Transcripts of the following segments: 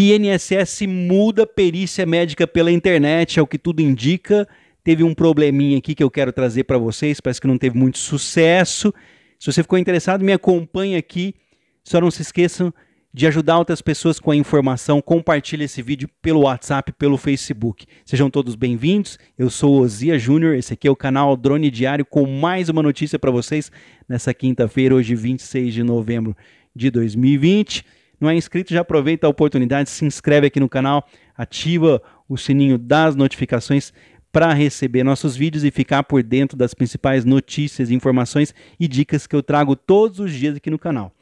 INSS muda perícia médica pela internet, é o que tudo indica. Teve um probleminha aqui que eu quero trazer para vocês, parece que não teve muito sucesso. Se você ficou interessado, me acompanha aqui. Só não se esqueçam de ajudar outras pessoas com a informação. Compartilhe esse vídeo pelo WhatsApp, pelo Facebook. Sejam todos bem-vindos. Eu sou Ozia Júnior. Esse aqui é o canal Drone Diário com mais uma notícia para vocês nessa quinta-feira, hoje 26 de novembro de 2020 não é inscrito, já aproveita a oportunidade, se inscreve aqui no canal, ativa o sininho das notificações para receber nossos vídeos e ficar por dentro das principais notícias, informações e dicas que eu trago todos os dias aqui no canal.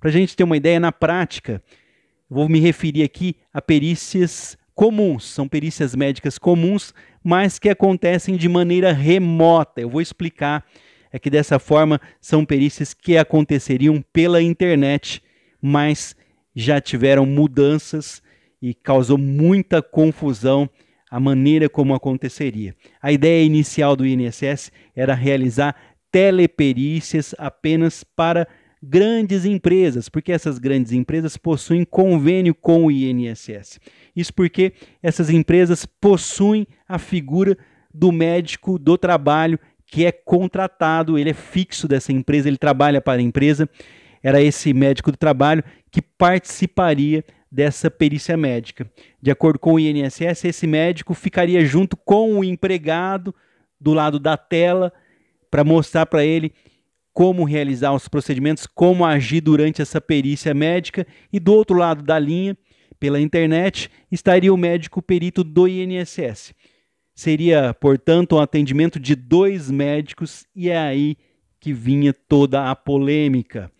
Para a gente ter uma ideia na prática, vou me referir aqui a perícias comuns, são perícias médicas comuns, mas que acontecem de maneira remota. Eu vou explicar é que dessa forma são perícias que aconteceriam pela internet, mas já tiveram mudanças e causou muita confusão a maneira como aconteceria. A ideia inicial do INSS era realizar teleperícias apenas para grandes empresas, porque essas grandes empresas possuem convênio com o INSS. Isso porque essas empresas possuem a figura do médico do trabalho que é contratado, ele é fixo dessa empresa, ele trabalha para a empresa era esse médico do trabalho que participaria dessa perícia médica. De acordo com o INSS, esse médico ficaria junto com o empregado do lado da tela para mostrar para ele como realizar os procedimentos, como agir durante essa perícia médica e do outro lado da linha, pela internet, estaria o médico perito do INSS. Seria, portanto, um atendimento de dois médicos e é aí que vinha toda a polêmica.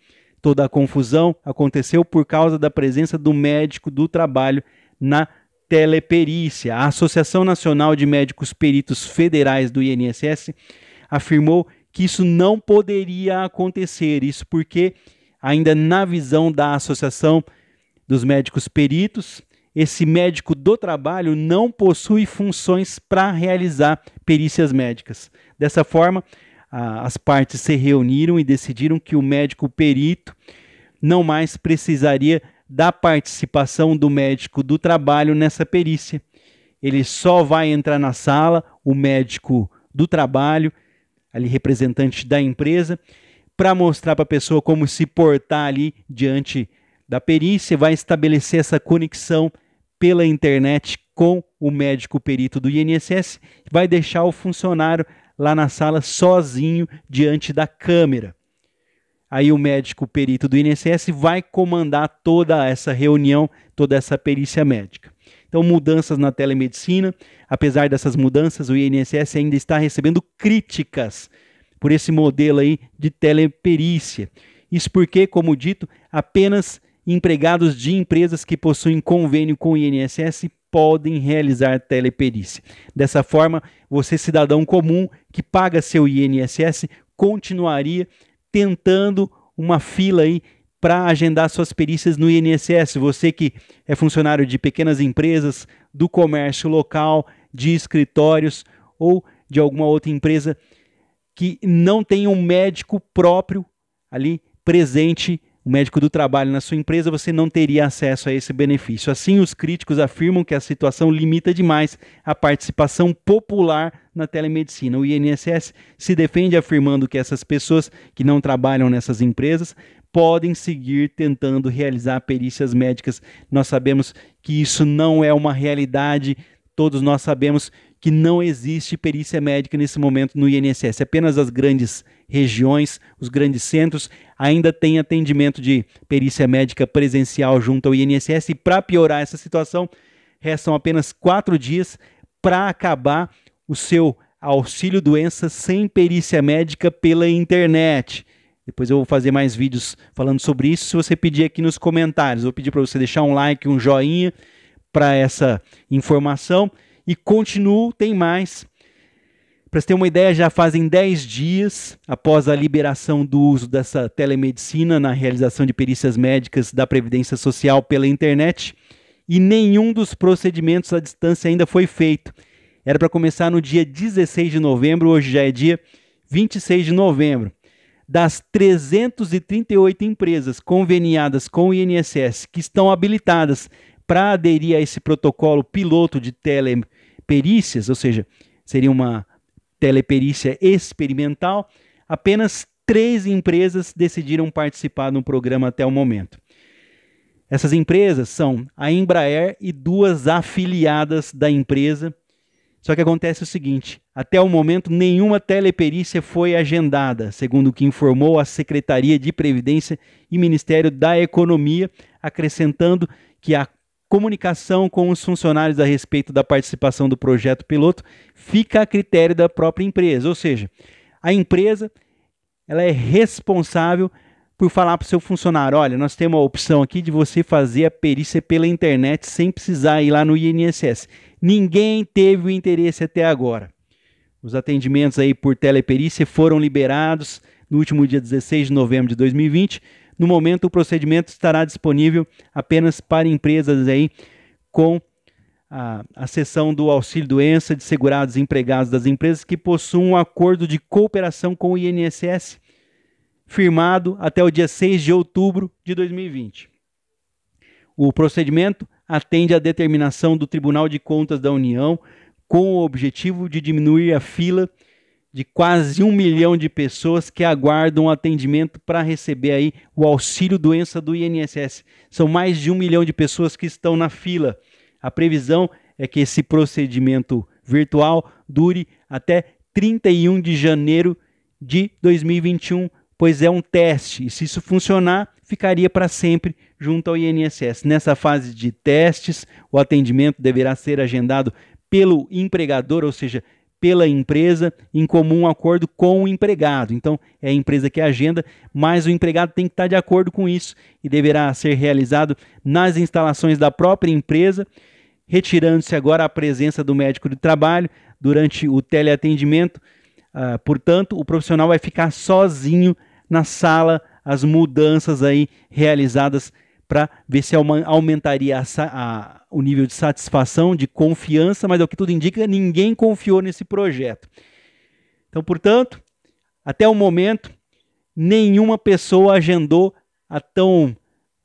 Toda a confusão aconteceu por causa da presença do médico do trabalho na teleperícia. A Associação Nacional de Médicos Peritos Federais do INSS afirmou que isso não poderia acontecer, isso porque, ainda na visão da Associação dos Médicos Peritos, esse médico do trabalho não possui funções para realizar perícias médicas. Dessa forma, a, as partes se reuniram e decidiram que o médico perito não mais precisaria da participação do médico do trabalho nessa perícia. Ele só vai entrar na sala, o médico do trabalho, ali representante da empresa, para mostrar para a pessoa como se portar ali diante da perícia, vai estabelecer essa conexão pela internet com o médico perito do INSS, vai deixar o funcionário lá na sala sozinho diante da câmera. Aí o médico perito do INSS vai comandar toda essa reunião, toda essa perícia médica. Então, mudanças na telemedicina. Apesar dessas mudanças, o INSS ainda está recebendo críticas por esse modelo aí de teleperícia. Isso porque, como dito, apenas empregados de empresas que possuem convênio com o INSS podem realizar teleperícia. Dessa forma, você, cidadão comum que paga seu INSS, continuaria tentando uma fila aí para agendar suas perícias no INSS. Você que é funcionário de pequenas empresas, do comércio local, de escritórios ou de alguma outra empresa que não tem um médico próprio ali presente o médico do trabalho na sua empresa, você não teria acesso a esse benefício. Assim, os críticos afirmam que a situação limita demais a participação popular na telemedicina. O INSS se defende afirmando que essas pessoas que não trabalham nessas empresas podem seguir tentando realizar perícias médicas. Nós sabemos que isso não é uma realidade, todos nós sabemos que não existe perícia médica nesse momento no INSS. Apenas as grandes regiões, os grandes centros, ainda têm atendimento de perícia médica presencial junto ao INSS. E para piorar essa situação, restam apenas quatro dias para acabar o seu auxílio doença sem perícia médica pela internet. Depois eu vou fazer mais vídeos falando sobre isso. Se você pedir aqui nos comentários, vou pedir para você deixar um like, um joinha para essa informação e continuo, tem mais. Para você ter uma ideia, já fazem 10 dias após a liberação do uso dessa telemedicina na realização de perícias médicas da Previdência Social pela internet, e nenhum dos procedimentos à distância ainda foi feito. Era para começar no dia 16 de novembro, hoje já é dia 26 de novembro. Das 338 empresas conveniadas com o INSS que estão habilitadas para aderir a esse protocolo piloto de telemedicina, perícias, ou seja, seria uma teleperícia experimental, apenas três empresas decidiram participar no programa até o momento. Essas empresas são a Embraer e duas afiliadas da empresa. Só que acontece o seguinte: até o momento, nenhuma teleperícia foi agendada, segundo o que informou a Secretaria de Previdência e Ministério da Economia, acrescentando que a comunicação com os funcionários a respeito da participação do projeto piloto fica a critério da própria empresa, ou seja, a empresa ela é responsável por falar para o seu funcionário, olha, nós temos a opção aqui de você fazer a perícia pela internet sem precisar ir lá no INSS. Ninguém teve o interesse até agora. Os atendimentos aí por teleperícia foram liberados no último dia 16 de novembro de 2020 no momento, o procedimento estará disponível apenas para empresas aí com a, a seção do auxílio doença de segurados e empregados das empresas que possuam um acordo de cooperação com o INSS, firmado até o dia 6 de outubro de 2020. O procedimento atende à determinação do Tribunal de Contas da União com o objetivo de diminuir a fila de quase um milhão de pessoas que aguardam atendimento para receber aí o auxílio doença do INSS. São mais de um milhão de pessoas que estão na fila. A previsão é que esse procedimento virtual dure até 31 de janeiro de 2021, pois é um teste. E se isso funcionar, ficaria para sempre junto ao INSS. Nessa fase de testes, o atendimento deverá ser agendado pelo empregador, ou seja, pela empresa em comum acordo com o empregado. Então, é a empresa que agenda, mas o empregado tem que estar de acordo com isso e deverá ser realizado nas instalações da própria empresa, retirando-se agora a presença do médico de trabalho durante o teleatendimento. Uh, portanto, o profissional vai ficar sozinho na sala, as mudanças aí realizadas para ver se aumentaria a, a o nível de satisfação, de confiança, mas ao que tudo indica, ninguém confiou nesse projeto. Então, portanto, até o momento, nenhuma pessoa agendou a tão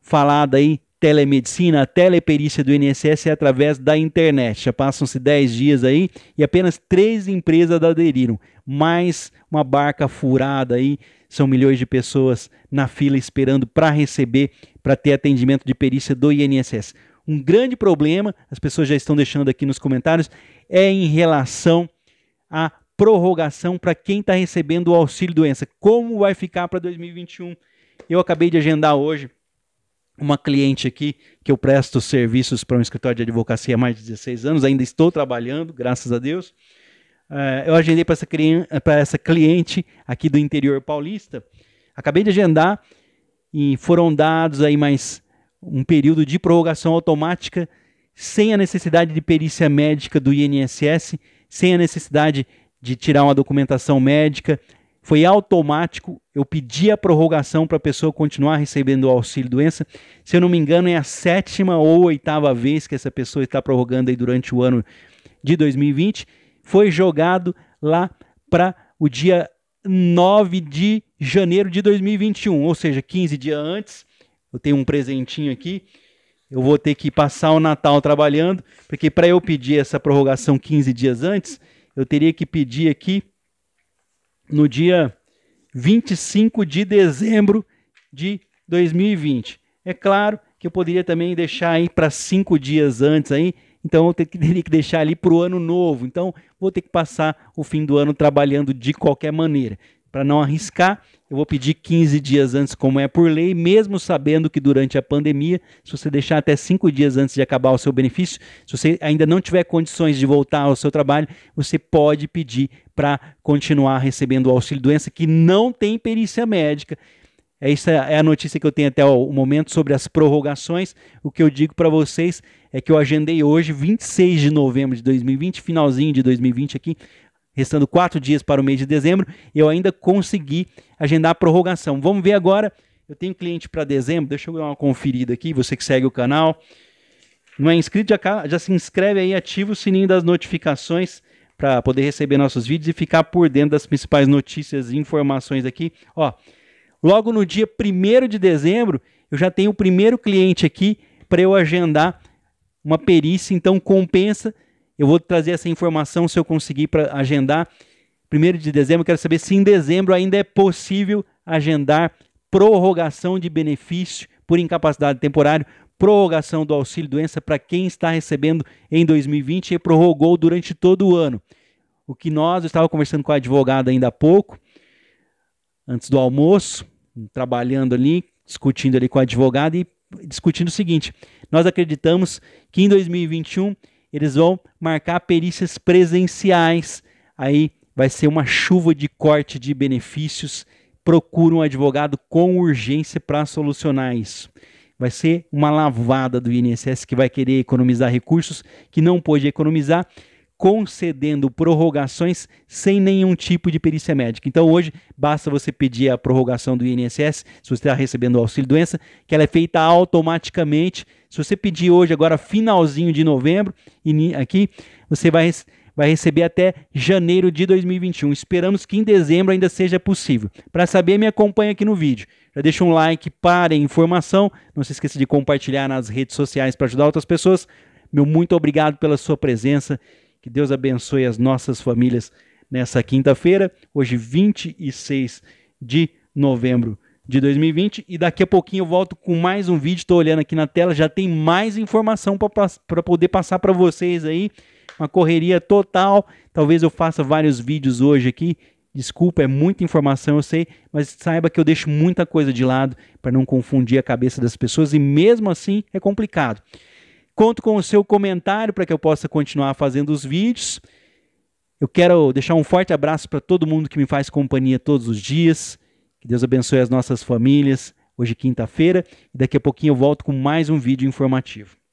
falada aí telemedicina, a teleperícia do INSS é através da internet. Já passam-se 10 dias aí e apenas três empresas aderiram. Mais uma barca furada aí, são milhões de pessoas na fila esperando para receber, para ter atendimento de perícia do INSS um grande problema, as pessoas já estão deixando aqui nos comentários, é em relação à prorrogação para quem está recebendo o auxílio doença. Como vai ficar para 2021? Eu acabei de agendar hoje uma cliente aqui que eu presto serviços para um escritório de advocacia há mais de 16 anos, ainda estou trabalhando, graças a Deus. Uh, eu agendei para essa, essa, cliente aqui do interior paulista. Acabei de agendar e foram dados aí mais um período de prorrogação automática sem a necessidade de perícia médica do INSS, sem a necessidade de tirar uma documentação médica. Foi automático, eu pedi a prorrogação para a pessoa continuar recebendo o auxílio doença. Se eu não me engano, é a sétima ou oitava vez que essa pessoa está prorrogando aí durante o ano de 2020. Foi jogado lá para o dia 9 de janeiro de 2021, ou seja, 15 dias antes eu tenho um presentinho aqui. Eu vou ter que passar o Natal trabalhando, porque para eu pedir essa prorrogação 15 dias antes, eu teria que pedir aqui no dia 25 de dezembro de 2020. É claro que eu poderia também deixar aí para cinco dias antes aí, então eu teria que deixar ali para o ano novo. Então vou ter que passar o fim do ano trabalhando de qualquer maneira para não arriscar, eu vou pedir 15 dias antes, como é por lei, mesmo sabendo que durante a pandemia, se você deixar até 5 dias antes de acabar o seu benefício, se você ainda não tiver condições de voltar ao seu trabalho, você pode pedir para continuar recebendo o auxílio-doença, que não tem perícia médica. Essa é, é a notícia que eu tenho até o momento sobre as prorrogações. O que eu digo para vocês é que eu agendei hoje, 26 de novembro de 2020, finalzinho de 2020 aqui, Restando quatro dias para o mês de dezembro, eu ainda consegui agendar a prorrogação. Vamos ver agora. Eu tenho cliente para dezembro. Deixa eu dar uma conferida aqui. Você que segue o canal, não é inscrito, já, já se inscreve aí, ativa o sininho das notificações para poder receber nossos vídeos e ficar por dentro das principais notícias e informações aqui. Ó, logo no dia 1 de dezembro, eu já tenho o primeiro cliente aqui para eu agendar uma perícia, então compensa eu vou trazer essa informação se eu conseguir para agendar. Primeiro de dezembro, quero saber se em dezembro ainda é possível agendar prorrogação de benefício por incapacidade temporária, prorrogação do auxílio doença para quem está recebendo em 2020 e prorrogou durante todo o ano. O que nós estava conversando com a advogada ainda há pouco, antes do almoço, trabalhando ali, discutindo ali com a advogada e discutindo o seguinte: nós acreditamos que em 2021 eles vão marcar perícias presenciais. Aí vai ser uma chuva de corte de benefícios. Procura um advogado com urgência para solucionar isso. Vai ser uma lavada do INSS que vai querer economizar recursos que não pôde economizar concedendo prorrogações sem nenhum tipo de perícia médica. Então hoje basta você pedir a prorrogação do INSS, se você está recebendo o auxílio doença, que ela é feita automaticamente. Se você pedir hoje, agora finalzinho de novembro, aqui, você vai, vai receber até janeiro de 2021. Esperamos que em dezembro ainda seja possível. Para saber, me acompanha aqui no vídeo. Já deixa um like para a informação. Não se esqueça de compartilhar nas redes sociais para ajudar outras pessoas. Meu muito obrigado pela sua presença. Que Deus abençoe as nossas famílias nessa quinta-feira, hoje 26 de novembro de 2020. E daqui a pouquinho eu volto com mais um vídeo. Estou olhando aqui na tela, já tem mais informação para poder passar para vocês aí. Uma correria total. Talvez eu faça vários vídeos hoje aqui. Desculpa, é muita informação, eu sei, mas saiba que eu deixo muita coisa de lado para não confundir a cabeça das pessoas e mesmo assim é complicado. Conto com o seu comentário para que eu possa continuar fazendo os vídeos. Eu quero deixar um forte abraço para todo mundo que me faz companhia todos os dias. Que Deus abençoe as nossas famílias. Hoje quinta-feira e daqui a pouquinho eu volto com mais um vídeo informativo.